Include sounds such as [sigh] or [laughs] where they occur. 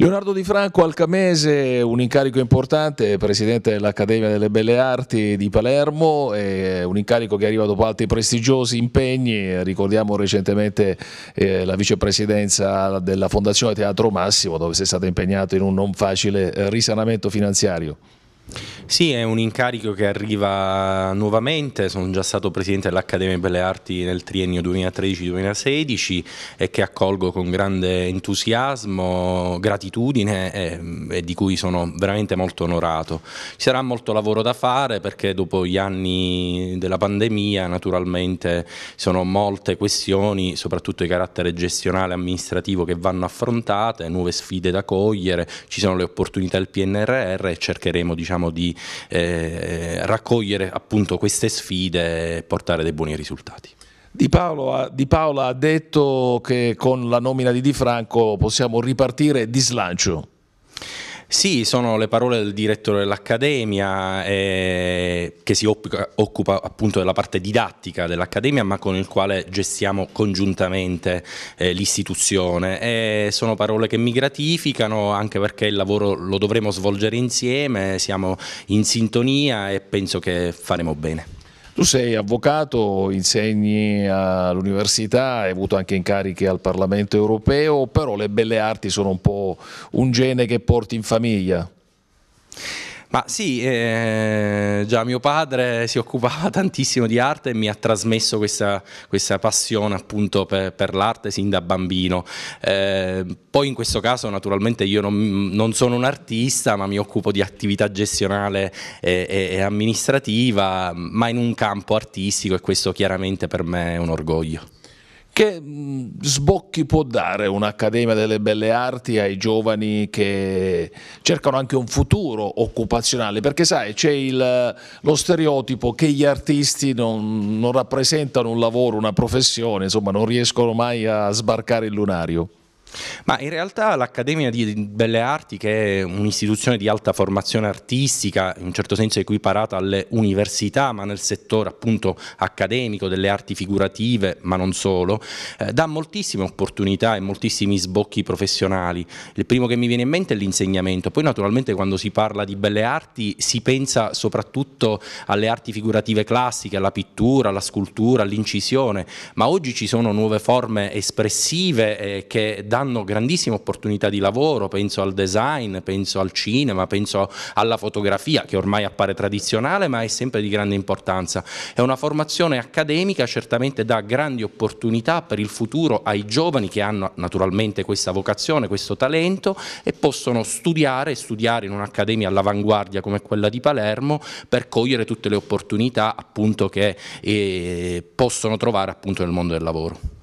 Leonardo Di Franco Alcamese, un incarico importante, presidente dell'Accademia delle Belle Arti di Palermo, un incarico che arriva dopo altri prestigiosi impegni, ricordiamo recentemente eh, la vicepresidenza della Fondazione Teatro Massimo dove si è stato impegnato in un non facile eh, risanamento finanziario. Sì, è un incarico che arriva nuovamente, sono già stato presidente dell'Accademia di Belle Arti nel triennio 2013-2016 e che accolgo con grande entusiasmo, gratitudine e, e, di cui sono veramente molto onorato. Ci sarà molto lavoro da fare perché dopo gli anni della pandemia naturalmente sono molte questioni, soprattutto di carattere gestionale e amministrativo che vanno affrontate, nuove sfide da cogliere, ci sono le opportunità del PNRR e cercheremo diciamo, cerchiamo di eh, raccogliere appunto queste sfide e portare dei buoni risultati. Di, Paolo, di, Paola ha detto che con la nomina di Di Franco possiamo ripartire di slancio. Sì, sono le parole del direttore dell'Accademia eh, che si occupa, occupa, appunto della parte didattica dell'Accademia ma con il quale gestiamo congiuntamente eh, l'istituzione. Eh, sono parole che mi gratificano anche perché il lavoro lo dovremo svolgere insieme, siamo in sintonia e penso che faremo bene. Tu sei avvocato, insegni all'università, hai avuto anche incarichi al Parlamento europeo, però le belle arti sono un po' un gene che porti in famiglia. Ma sì, eh, già mio padre si occupava [laughs] tantissimo di arte e mi ha trasmesso questa, questa passione appunto per, per l'arte sin da bambino. Eh, poi in questo caso naturalmente io non, non, sono un artista ma mi occupo di attività gestionale e, e, e amministrativa ma in un campo artistico e questo chiaramente per me è un orgoglio. Che mm, sbocchi può dare un'Accademia delle Belle Arti ai giovani che cercano anche un futuro occupazionale? Perché sai, c'è lo stereotipo che gli artisti non, non rappresentano un lavoro, una professione, insomma non riescono mai a sbarcare il lunario. Ma in realtà l'Accademia di Belle Arti, che è un'istituzione di alta formazione artistica, in un certo senso equiparata alle università, ma nel settore appunto accademico delle arti figurative, ma non solo, eh, dà moltissime opportunità e moltissimi sbocchi professionali. Il primo che mi viene in mente è l'insegnamento, poi naturalmente quando si parla di belle arti si pensa soprattutto alle arti figurative classiche, alla pittura, alla scultura, all'incisione, ma oggi ci sono nuove forme espressive eh, che danno danno grandissime opportunità di lavoro, penso al design, penso al cinema, penso alla fotografia che ormai appare tradizionale ma è sempre di grande importanza. È una formazione accademica certamente dà grandi opportunità per il futuro ai giovani che hanno naturalmente questa vocazione, questo talento e possono studiare, studiare in un'accademia all'avanguardia come quella di Palermo per cogliere tutte le opportunità appunto che eh, possono trovare appunto nel mondo del lavoro.